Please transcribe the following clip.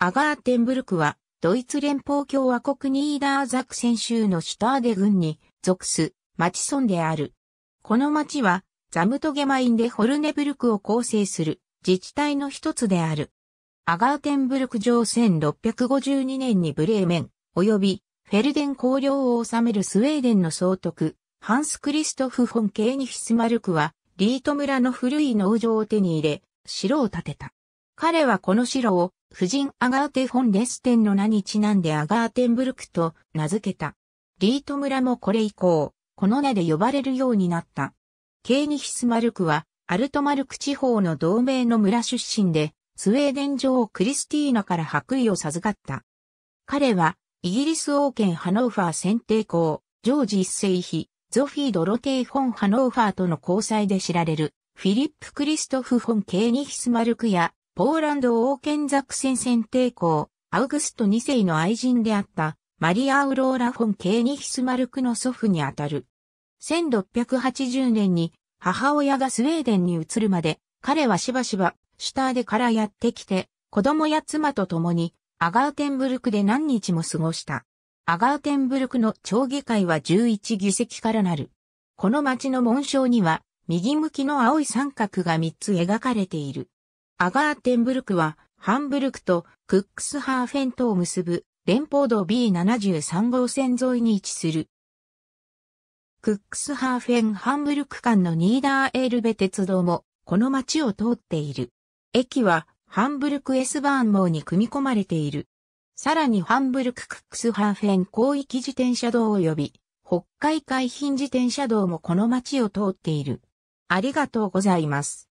アガーテンブルクは、ドイツ連邦共和国ニーダーザクセン州のシュターデ郡に属す町村である。この町は、ザムトゲマインでホルネブルクを構成する自治体の一つである。アガーテンブルク城1652年にブレーメン、及びフェルデン公領を治めるスウェーデンの総督、ハンス・クリストフ・フォン・ケーニヒスマルクは、リート村の古い農場を手に入れ、城を建てた。彼はこの城を夫人アガーテ・フォン・レステンの名にちなんでアガーテンブルクと名付けた。リート村もこれ以降、この名で呼ばれるようになった。ケーニヒスマルクは、アルトマルク地方の同盟の村出身で、スウェーデン女王クリスティーナから白衣を授かった。彼は、イギリス王権ハノーファー選定校、ジョージ一世妃、ゾフィー・ドロテイ・フォン・ハノーファーとの交際で知られる、フィリップ・クリストフ・フォン・ケーニヒスマルクや、ポーランド王権ザクセン戦抵抗、アウグスト2世の愛人であったマリア・ウローラ・フォン・ケーニヒスマルクの祖父にあたる。1680年に母親がスウェーデンに移るまで、彼はしばしばシュターデからやってきて、子供や妻と共にアガーテンブルクで何日も過ごした。アガーテンブルクの町議会は11議席からなる。この町の紋章には、右向きの青い三角が3つ描かれている。アガーテンブルクは、ハンブルクとクックスハーフェントを結ぶ連邦道 B73 号線沿いに位置する。クックスハーフェンハンブルク間のニーダーエールベ鉄道もこの街を通っている。駅はハンブルク S バーン網に組み込まれている。さらにハンブルククックスハーフェン広域自転車道及び北海海浜自転車道もこの街を通っている。ありがとうございます。